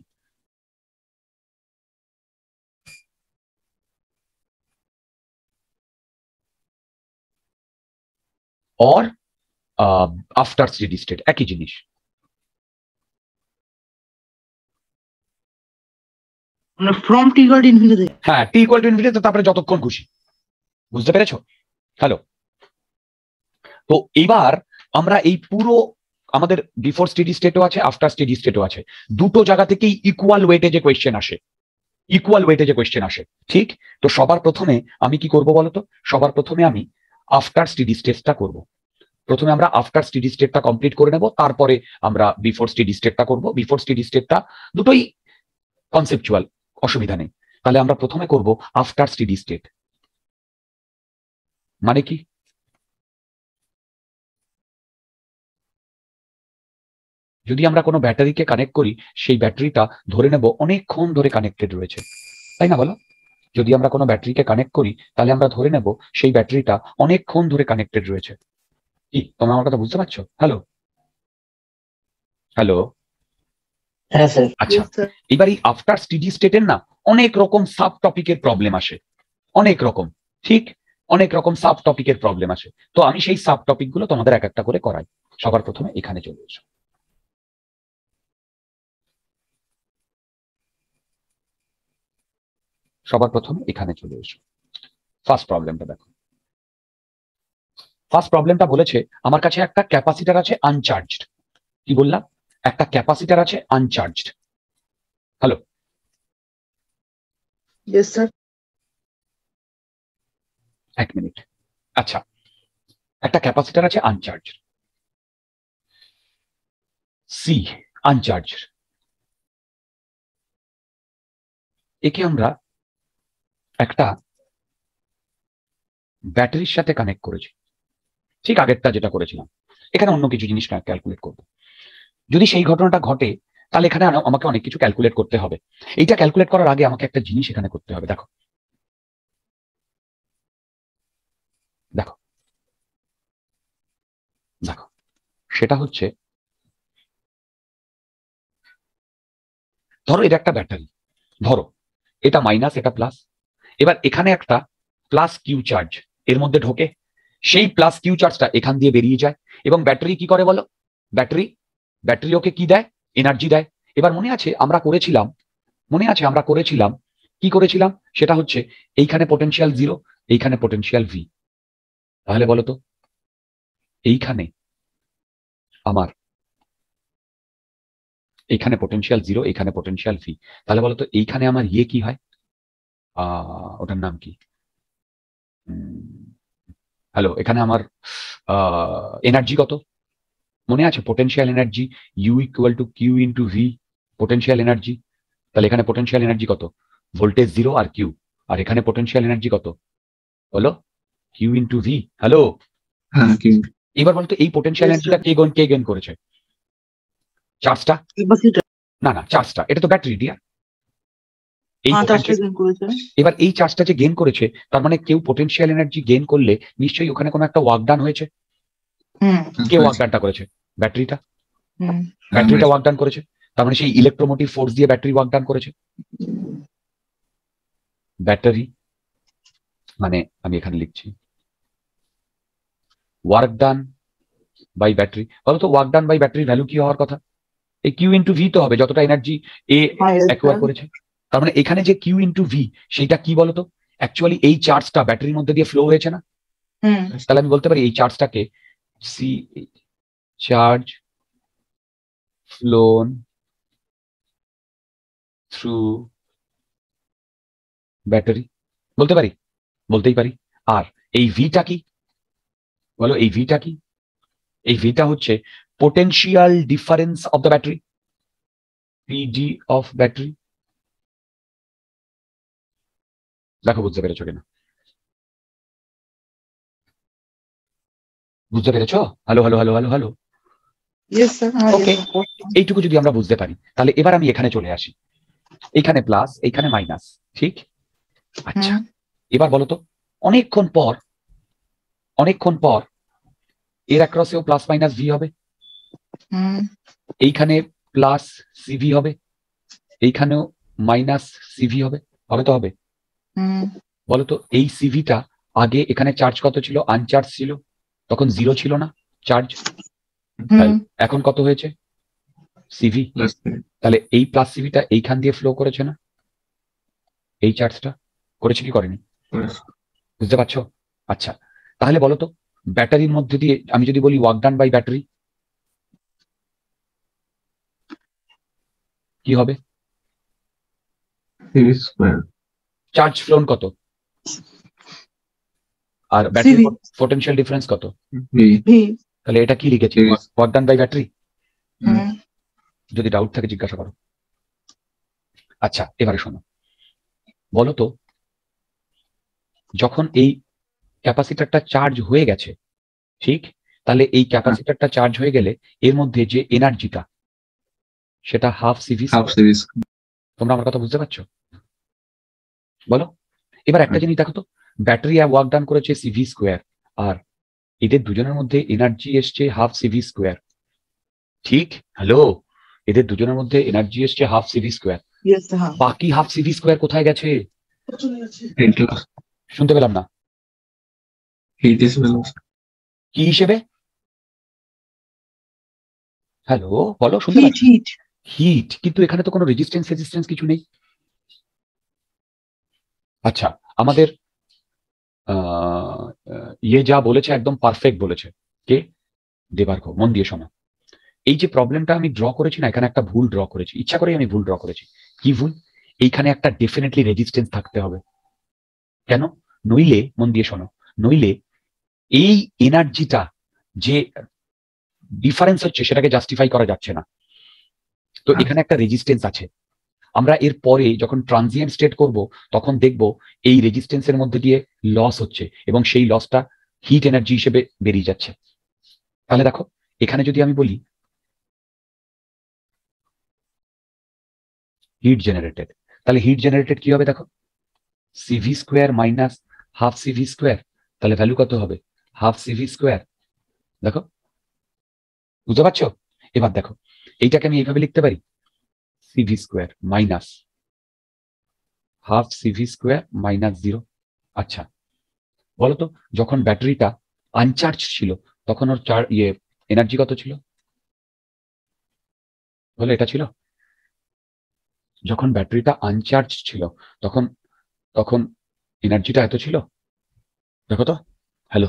অর আফটার স্টিডি স্টেট একই জিনিস from t equal to infinity হ্যাঁ টি ইকুয়াল টু ইনফিনিটি তারপরে যতক্ষণ খুশি বুঝতে পেরেছো হ্যালো তো এবার আমরা এই পুরো আমাদের বিফোর স্টেডি স্টেটও আছে আফটার স্টেডি স্টেটও আছে দুটো জায়গা থেকেই ইকুয়াল ওয়েটে যে কোয়েশ্চেন আসে ইকুয়াল ওয়েটে যে কোয়েশ্চেন আসে ঠিক তো সবার প্রথমে আমি কি করব বলতো সবার প্রথমে আমি আফটার স্টেডি স্টেটটা করব প্রথমে আমরা আফটার স্টেডি স্টেটটা কমপ্লিট করে নেব তারপরে আমরা বিফোর স্টেডি স্টেটটা করব বিফোর স্টেডি স্টেটটা দুটোই কনসেপচুয়াল অসুবিধা নেই তাহলে আমরা প্রথমে করব আফটার স্টেডি স্টেট মানে কি যদি আমরা কোনো ব্যাটারিকে কানেক্ট করি সেই ব্যাটারিটা ধরে নেব অনেকক্ষণ ধরে কানেক্টেড রয়েছে তাই না বলো যদি আমরা কোনো ব্যাটারিকে কানেক্ট করি তাহলে আমরা ধরে নেব সেই ব্যাটারিটা অনেকক্ষণ ধরে কানেক্টেড রয়েছে কি তোমরা আমার কথা বুঝতে পারছো হ্যালো হ্যালো আচ্ছা এবার এই আফটার স্টিডি স্টেটের না অনেক রকম সাব টপিকের প্রবলেম আসে অনেক রকম ঠিক অনেক রকম সাব টপিকের প্রবলেম আছে তো আমি সেই সাব টপিক গুলো তোমাদের এক একটা করে করাই সবার প্রথমে এখানে চলে এসো সবার প্রথমে এখানে চলে এসো ফার্স্ট প্রবলেমটা দেখো ফার্স্ট প্রবলেমটা বলেছে আমার কাছে একটা ক্যাপাসিটার আছে আনচার্জড কি বললাম একটা ক্যাপাসিটার আছে আনচার্জড হ্যালো ইয়েস স্যার এক মিনিট আচ্ছা একটা ক্যাপাসিটার আছে আনচার্জ সি আনচার্জ একে আমরা একটা ব্যাটারির সাথে কানেক্ট করেছি ঠিক আগেরটা যেটা করেছিলাম এখানে অন্য কিছু জিনিস ক্যালকুলেট করব যদি সেই ঘটনাটা ঘটে তাহলে এখানে আমাকে অনেক কিছু ক্যালকুলেট করতে হবে এইটা ক্যালকুলেট করার আগে আমাকে একটা জিনিস এখানে করতে হবে দেখো সেটা হচ্ছে ধরো এটা একটা ব্যাটারি ধরো এটা মাইনাস এটা প্লাস এবার এখানে একটা প্লাস কিউ চার্জ এর মধ্যে ঢোকে সেই প্লাস কিউ চার্জটা এখান দিয়ে বেরিয়ে যায় এবং ব্যাটারি কি করে বলো ব্যাটারি ব্যাটারি ওকে কি দেয় এনার্জি দেয় এবার মনে আছে আমরা করেছিলাম মনে আছে আমরা করেছিলাম কি করেছিলাম সেটা হচ্ছে এইখানে পোটেনশিয়াল জিরো এইখানে পোটেনশিয়াল ভি তাহলে বলো তো এইখানে আমার এখানে পোটেন্সিয়াল জিরো এখানে পোটেন্সিয়াল ফি তাহলে বলো তো এইখানে আমার ইয়ে কি হয় ওটার নাম কি হ্যালো এখানে আমার এনার্জি কত মনে আছে potential energy U equal to Q into V potential energy তাহলে এখানে পোটেন্সিয়াল এনার্জি কত ভোল্টেজ জিরো আর কিউ আর এখানে পোটেন্সিয়াল এনার্জি কত হলো কিউ ইন্টু ভি হ্যালো এবার বলতো এই পোটেনশিয়াল এনার্জিটা কে গেন কে গেন করেছে চার্জটা না না চার্জটা এটা তো ব্যাটারি দিয়া এবার এই চার্জটা যে গেন করেছে তার মানে কেউ পোটেনশিয়াল এনার্জি গেন করলে নিশ্চয়ই ওখানে কোনো একটা ওয়ার্ক ডান হয়েছে কে ওয়ার্ক ডানটা করেছে ব্যাটারিটা ব্যাটারিটা ওয়ার্ক ডান করেছে তার মানে সেই ইলেকট্রোমোটিভ ফোর্স দিয়ে ব্যাটারি ওয়ার্ক ডান করেছে ব্যাটারি মানে আমি এখানে লিখছি ওয়ার্ক ডান বাই ব্যাটারি বলো তো ওয়ার্ক ডান বাই ব্যাটারির ভ্যালু কি হওয়ার কথা এই কিউ ইন্টু ভি তো হবে যতটা এনার্জি এ অ্যাকোয়ার করেছে তার মানে এখানে যে কিউ ইন্টু ভি সেটা কি বলতো অ্যাকচুয়ালি এই চার্জটা ব্যাটারির মধ্যে দিয়ে ফ্লো হয়েছে না তাহলে আমি বলতে পারি এই চার্জটাকে C charge flown through battery বলতে পারি বলতেই পারি আর এই ভিটা কি বলো এই ভিটা কি এই ভিটা হচ্ছে potential difference of the battery PD of battery দেখো বুঝতে পেরেছো কিনা বুঝতে পেরেছ hello hello hello hello hello এইটুকু যদি আমরা বুঝতে পারি তাহলে এবার আমি এখানে চলে আসি এখানে প্লাস এখানে মাইনাস ঠিক আচ্ছা এবার বলো তো অনেকক্ষণ পর অনেকক্ষণ পর এর অ্যাক্রসেও প্লাস মাইনাস ভি হবে এইখানে প্লাস সিভি হবে এইখানেও মাইনাস সিভি হবে হবে তো হবে বলতো এই সিভিটা আগে এখানে চার্জ কত ছিল আনচার্জ ছিল তখন জিরো ছিল না চার্জ এখন কত হয়েছে সিভি তাহলে এই প্লাস সিভিটা এইখান দিয়ে ফ্লো করেছে না এই চার্জটা করেছে কি করেনি বুঝতে পারছো আচ্ছা তাহলে বলো তো ব্যাটারির মধ্যে দিয়ে আমি যদি বলি ওয়ার্ক ডান বাই ব্যাটারি কি হবে চার্জ ফ্লোন কত আর ব্যাটারি পটেনশিয়াল ডিফারেন্স কত তাহলে এটা কি লিখেছি ওয়ার্ক ডান বাই ব্যাটারি যদি ডাউট থাকে জিজ্ঞাসা করো আচ্ছা এবারে শোনো বলো তো যখন এই ক্যাপাসিটারটা চার্জ হয়ে গেছে ঠিক তাহলে এই হ্যাঁ। ক্যাপাসিটারটা চার্জ হয়ে গেলে এর মধ্যে যে এনার্জিটা সেটা হাফ সিভি হাফ সিভিস তোমরা আমার কথা বুঝতে পারছো বলো এবার একটা হ্যাঁ। জিনিস দেখো তো ব্যাটারি ওয়ার্ক ডান করেছে সিভি স্কোয়ার আর এদের দুজনের মধ্যে এনার্জি এসছে হাফ সিভি স্কোয়ার ঠিক হ্যালো এদের দুজনের মধ্যে এনার্জি এসছে হাফ সিভি স্কোয়ার বাকি হাফ সিভি স্কোয়ার কোথায় গেছে শুনতে পেলাম না কি হিসেবে হ্যালো বলো শুনতে পাচ্ছি হিট কিন্তু এখানে তো কোনো রেজিস্ট্যান্স রেজিস্ট্যান্স কিছু নেই আচ্ছা আমাদের ইয়ে যা বলেছে একদম পারফেক্ট বলেছে কে দেবার্ঘ মন দিয়ে শোনো এই যে প্রবলেমটা আমি ড্র করেছি না এখানে একটা ভুল ড্র করেছি ইচ্ছা করেই আমি ভুল ড্র করেছি কি ভুল এইখানে একটা ডেফিনেটলি রেজিস্টেন্স থাকতে হবে কেন নইলে মন দিয়ে শোনো নইলে এই এনার্জিটা যে ডিফারেন্স হচ্ছে সেটাকে জাস্টিফাই করা যাচ্ছে না তো আচ্ছা। এখানে একটা রেজিস্টেন্স আছে আমরা এর পরে যখন ট্রানজিয়েন্ট স্টেট করব তখন দেখব এই রেজিস্টেন্সের মধ্যে দিয়ে লস হচ্ছে এবং সেই লসটা হিট এনার্জি হিসেবে বেরিয়ে যাচ্ছে তাহলে দেখো এখানে যদি আমি বলি হিট জেনারেটেড তাহলে হিট জেনারেটেড কি হবে দেখো CV square minus half CV square তাহলে ভ্যালু কত হবে হাফ সিভি স্কোয়ার দেখো বুঝতে পারছো এবার দেখো এইটাকে আমি এইভাবে লিখতে পারি CV square minus half CV square minus zero আচ্ছা বলতো যখন ব্যাটারিটা আনচার্জ ছিল তখন ওর চার ইয়ে এনার্জি কত ছিল বলে এটা ছিল যখন ব্যাটারিটা আনচার্জ ছিল তখন তখন এনার্জিটা এত ছিল দেখো তো হ্যালো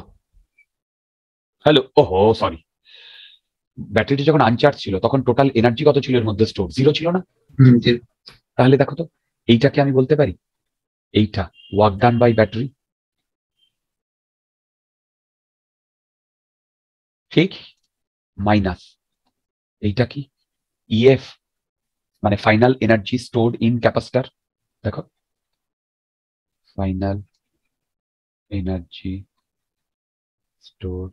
হ্যালো হো সরি ব্যাটারিটি যখন আনচার্জ ছিল তখন টোটাল এনার্জি কত ছিল এর মধ্যে স্টোর জিরো ছিল না তাহলে দেখো তো এইটাকে আমি বলতে পারি এইটা ওয়ার্ক ডান বাই ব্যাটারি ঠিক মাইনাস এইটা কি ইএফ e মানে final energy store in capacitor দেখো final energy store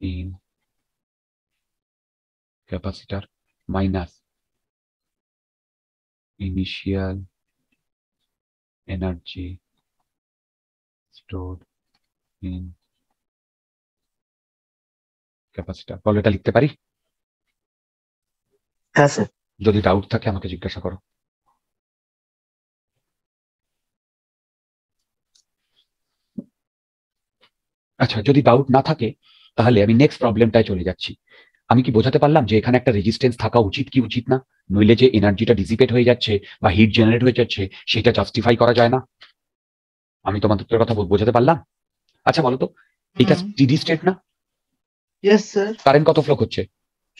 in capacitor minus initial energy stored in capacitor বলো এটা লিখতে পারি হ্যাঁ স্যার যদি ডাউট থাকে আমাকে জিজ্ঞাসা করো আচ্ছা যদি ডাউট না থাকে তাহলে আমি নেক্সট প্রবলেমটায় চলে যাচ্ছি আমি কি বোঝাতে পারলাম যে এখানে একটা রেজিস্ট্যান্স থাকা উচিত কি উচিত না নইলে যে এনার্জিটা ডিসিপেট হয়ে যাচ্ছে বা হিট জেনারেট হয়ে যাচ্ছে সেটা জাস্টিফাই করা যায় না আমি তোমাদের কথা বোঝাতে পারলাম আচ্ছা বলো তো এটা স্টেডি স্টেট না यस স্যার কারেন্ট কত ফ্লো করছে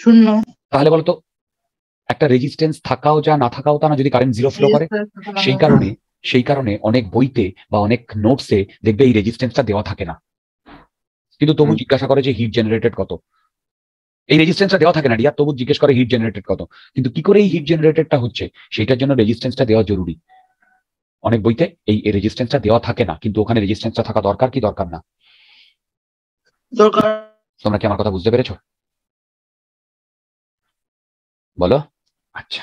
শূন্য তাহলে বলো তো একটা রেজিস্ট্যান্স থাকাও যা না থাকাও তা না যদি কারেন্ট জিরো ফ্লো করে সেই কারণে সেই কারণে অনেক বইতে বা অনেক নোটসে দেখবে এই রেজিস্ট্যান্সটা দেওয়া থাকে না কিন্তু তবু জিজ্ঞাসা করে যে হিট জেনারেটেড কত এই রেজিস্ট্যান্সটা দেওয়া থাকে না রিয়া তবু জিজ্ঞেস করে হিট জেনারেটেড কত কিন্তু কি করে এই হিট জেনারেটেডটা হচ্ছে সেটার জন্য রেজিস্ট্যান্সটা দেওয়া জরুরি অনেক বইতে এই রেজিস্ট্যান্সটা দেওয়া থাকে না কিন্তু ওখানে রেজিস্ট্যান্সটা থাকা দরকার কি দরকার না দরকার তোমরা কি আমার কথা বুঝতে পেরেছো বলো আচ্ছা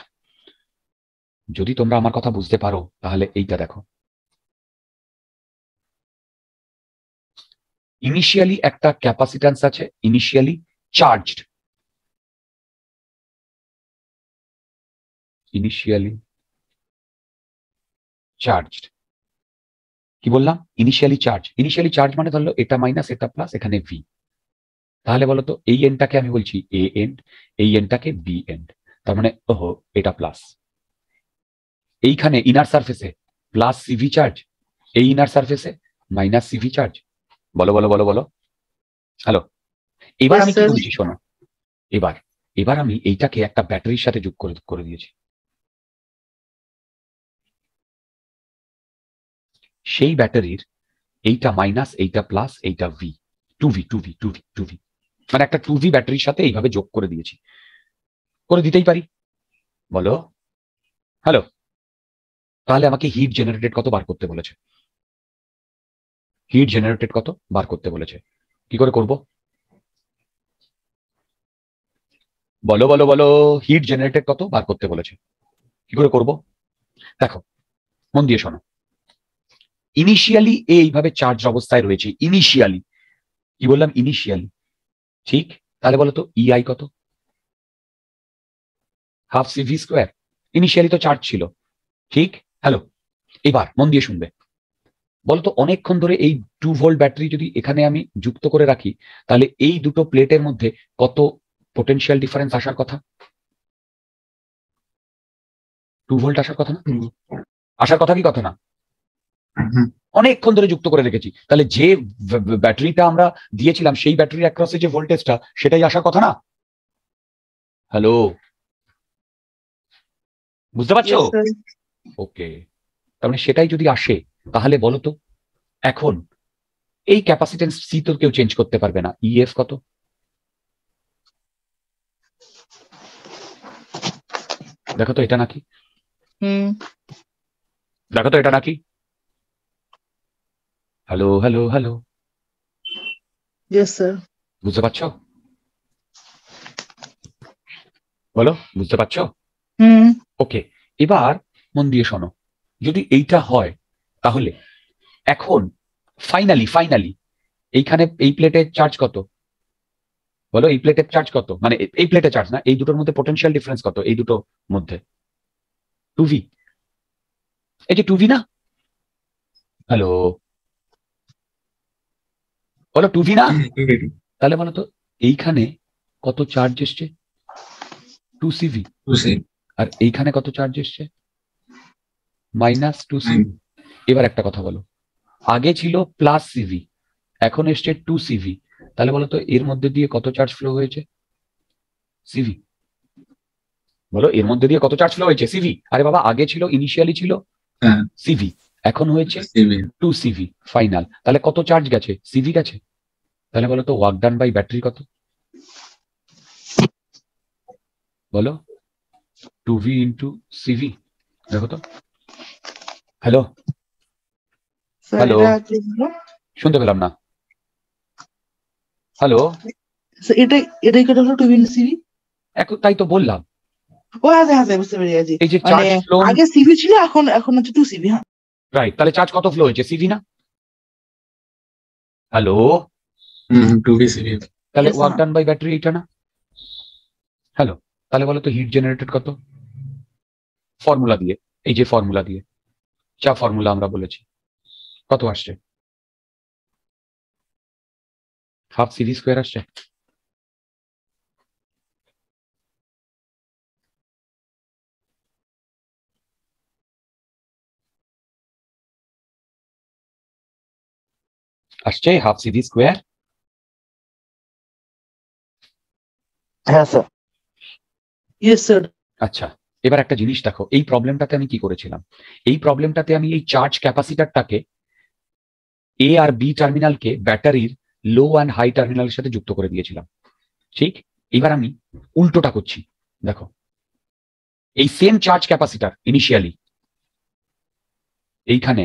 যদি তোমরা আমার কথা বুঝতে পারো তাহলে এইটা দেখো ইনিশিয়ালি একটা ক্যাপাসিট্যান্স আছে ইনিশিয়ালি চার্জড ইনিশিয়ালি চার্জড কি বললাম ইনিশিয়ালি চার্জ ইনিশিয়ালি চার্জ মানে ধরলো এটা মাইনাস এটা প্লাস এখানে ভি তাহলে বলতো এই এনটাকে আমি বলছি এ এন্ড এই এনটাকে বি এন্ড তার মানে ওহো এটা প্লাস এইখানে ইনার সার্ফেসে প্লাস সিভি চার্জ এই ইনার সার্ফেসে মাইনাস সিভি চার্জ বলো বলো বলো বলো হ্যালো এবার আমি কি শোনো এবার এবার আমি এইটাকে একটা ব্যাটারির সাথে যোগ করে করে দিয়েছি সেই ব্যাটারির এইটা মাইনাস এইটা প্লাস এইটা V two V two V two V two V মানে একটা টু ভি ব্যাটারির সাথে এইভাবে যোগ করে দিয়েছি করে দিতেই পারি বলো হ্যালো তাহলে আমাকে হিট জেনারেটেড কত বার করতে বলেছে হিট জেনারেটেড কত বার করতে বলেছে কি করে করব বলো বলো বলো হিট জেনারেটেড কত বার করতে বলেছে কি করে করব দেখো মন দিয়ে শোনো ইনিশিয়ালি এইভাবে চার্জ অবস্থায় রয়েছে ইনিশিয়ালি কি বললাম ইনিশিয়ালি ঠিক তাহলে বলো তো ইআই e কত হাফ সিভি স্কোয়ার ইনিশিয়ালি তো চার্জ ছিল ঠিক হ্যালো এবার মন দিয়ে শুনবে বলতো অনেকক্ষণ ধরে এই টু ভোল্ট ব্যাটারি যদি এখানে আমি যুক্ত করে রাখি তাহলে এই দুটো প্লেটের মধ্যে কত পোটেন্সিয়াল ডিফারেন্স আসার কথা টু ভোল্ট আসার কথা না আসার কথা কি কথা না অনেকক্ষণ ধরে যুক্ত করে রেখেছি তাহলে যে ব্যাটারিটা আমরা দিয়েছিলাম সেই ব্যাটারির অ্যাক্রসে যে ভোল্টেজটা সেটাই আসার কথা না হ্যালো বুঝতে পারছো ওকে তার মানে সেটাই যদি আসে তাহলে বলো তো এখন এই ক্যাপাসিটেন্স সি তো কেউ চেঞ্জ করতে পারবে না ইএফ e কত দেখো তো এটা নাকি দেখো তো এটা নাকি হ্যালো হ্যালো হ্যালো বুঝতে পারছো বলো বুঝতে পারছো ওকে এবার মন দিয়ে শোনো যদি এইটা হয় তাহলে এখন ফাইনালি ফাইনালি এইখানে এই প্লেটে চার্জ কত বলো এই প্লেটের চার্জ কত মানে এই প্লেটে চার্জ না এই দুটোর মধ্যে পোটেনশিয়াল ডিফারেন্স কত এই দুটোর মধ্যে টু ভি এই যে টু ভি না হ্যালো বলো টু ভি না তাহলে বলো তো এইখানে কত চার্জ এসছে টু সিভি আর এইখানে কত চার্জ এসছে মাইনাস টু সিভি এবার একটা কথা বলো আগে ছিল প্লাস সিভি এখন এসছে টু সিভি তাহলে বলো তো এর মধ্যে দিয়ে কত চার্জ ফ্লো হয়েছে সিভি বলো এর মধ্যে দিয়ে কত চার্জ ফ্লো হয়েছে সিভি আরে বাবা আগে ছিল ইনিশিয়ালি ছিল সিভি হ্যাঁ। এখন হয়েছে টু সিভি ফাইনাল তাহলে কত চার্জ গেছে সিভি গেছে তাহলে বলো তো ওয়ার্ক ডান বাই ব্যাটারি কত বলো টু ভি ইন্টু সিভি দেখো তো হ্যালো হ্যালো শুনতে পেলাম না হ্যালো এটা এটাই টুবিন সিভি তাই তো বললাম ও হ্যাঁ, হ্যাঁ, হ্যাঁ, বুঝতে পেরেছি এই যে চার্জ মানে ফ্লো আগে সিভি ছিল এখন এখন হচ্ছে টু সিভি হ্যাঁ রাইট তাহলে চার্জ কত ফ্লো হয়েছে সিভি না hello hmm two V CV তাহলে ওয়ার্ক ডান বাই ব্যাটারি এটা না হ্যালো তাহলে বলো তো হিট জেনারেটেড কত ফর্মুলা দিয়ে এই যে ফর্মুলা দিয়ে যা ফর্মুলা আমরা বলেছি কত আসছে হাফ সিডি স্কোয়ার আসছে আসছে হাফ সিডি স্কোয়ার হ্যাঁ স্যার ইয়েস স্যার আচ্ছা এবার একটা জিনিস দেখো এই প্রবলেমটাতে আমি কি করেছিলাম এই প্রবলেমটাতে আমি এই চার্জ ক্যাপাসিটারটাকে এ আর বি টার্মিনালকে ব্যাটারির লো অ্যান্ড হাই টার্মিনালের সাথে যুক্ত করে দিয়েছিলাম ঠিক এবার আমি উল্টোটা করছি দেখো এই সেম চার্জ ক্যাপাসিটার ইনিশিয়ালি এইখানে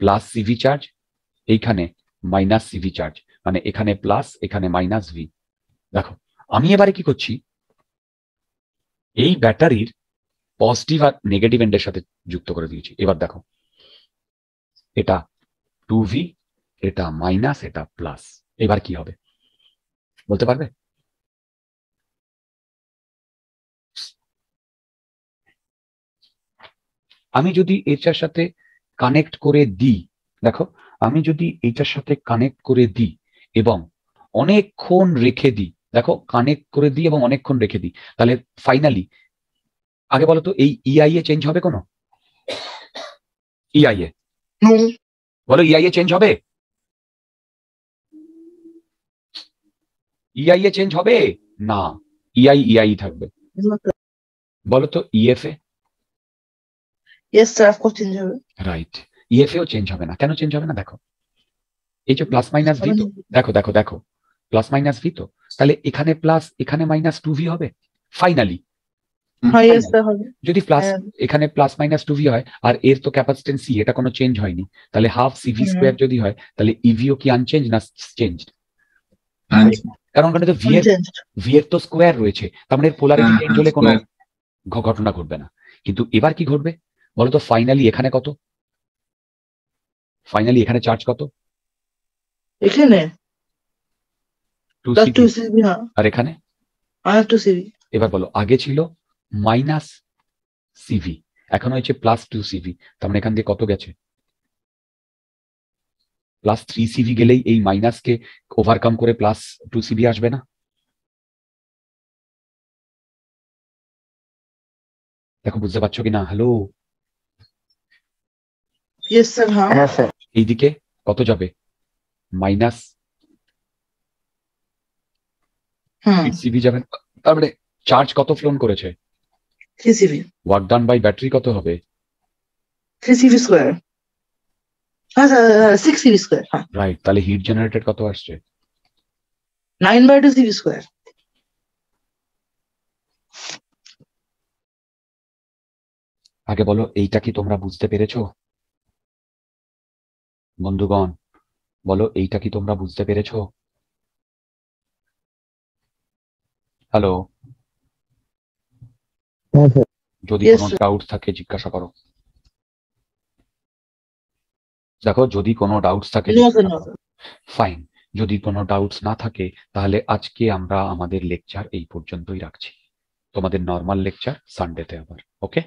প্লাস সিভি চার্জ এইখানে মাইনাস সিভি চার্জ মানে এখানে প্লাস এখানে মাইনাস ভি দেখো আমি এবারে কি করছি এই ব্যাটারির পজিটিভ আর নেগেটিভ এন্ডের সাথে যুক্ত করে দিয়েছি এবার দেখো এটা টু ভি এটা মাইনাস এটা প্লাস এবার কি হবে বলতে পারবে আমি যদি এটার সাথে কানেক্ট করে দিই দেখো আমি যদি এটার সাথে কানেক্ট করে দিই এবং অনেকক্ষণ রেখে দিই দেখো কানেক্ট করে দিই এবং অনেকক্ষণ রেখে দিই তাহলে ফাইনালি আগে বলো তো এই ইআই এ চেঞ্জ হবে কোনো ইআই e এ বলো ইআই এ চেঞ্জ হবে ইআই এ চেঞ্জ হবে না ইআই e ইআই e থাকবে বলো তো ইএফ রাইট ইএফ এও চেঞ্জ হবে না কেন চেঞ্জ হবে না দেখো এই যে প্লাস মাইনাস ভি তো দেখো দেখো দেখো প্লাস মাইনাস ভি তো তাহলে এখানে প্লাস এখানে মাইনাস টু ভি হবে ফাইনালি যদি প্লাস হ্যাঁ। এখানে প্লাস মাইনাস টু ভি হয় আর এর তো ক্যাপাসিটেন্স এটা কোনো চেঞ্জ হয়নি তাহলে হাফ সিভি স্কোয়ার যদি হয় তাহলে ইভিও e কি আনচেঞ্জ না চেঞ্জ হ্যাঁ। কারণ ওখানে তো ভিয়ের ভিয়ের তো স্কোয়ার রয়েছে তার মানে পোলারিটি হ্যাঁ, চেঞ্জ হলে হ্যাঁ, কোনো ঘটনা ঘটবে না কিন্তু এবার কি ঘটবে বলতো ফাইনালি এখানে কত ফাইনালি এখানে চার্জ কত এখানে আর এখানে এবার বলো আগে ছিল মাইনাস সিভি এখন হয়েছে প্লাস টু সিভি তার মানে এখান দিয়ে কত গেছে প্লাস থ্রি সিভি গেলেই এই মাইনাসকে ওভারকাম করে প্লাস টু সিভি আসবে না দেখো বুঝতে পারছো কিনা হ্যালো হ্যাঁ, এইদিকে কত যাবে মাইনাস সিভি যাবে তার চার্জ মানে কত ফ্লোন করেছে ওয়ার্ক ডান বাই ব্যাটারি কত হবে three CV square six CV square right তাহলে হিট জেনারেটেড কত আসছে nine by two CV square আগে বলো এইটা কি তোমরা বুঝতে পেরেছো বন্ধুগণ বলো এইটা কি তোমরা বুঝতে পেরেছো হ্যালো যদি কোনো ডাউট থাকে জিজ্ঞাসা করো দেখো যদি কোনো ডাউটস থাকে ফাইন যদি কোনো ডাউটস না থাকে তাহলে আজকে আমরা আমাদের লেকচার এই পর্যন্তই রাখছি তোমাদের নর্মাল লেকচার সানডেতে আবার ওকে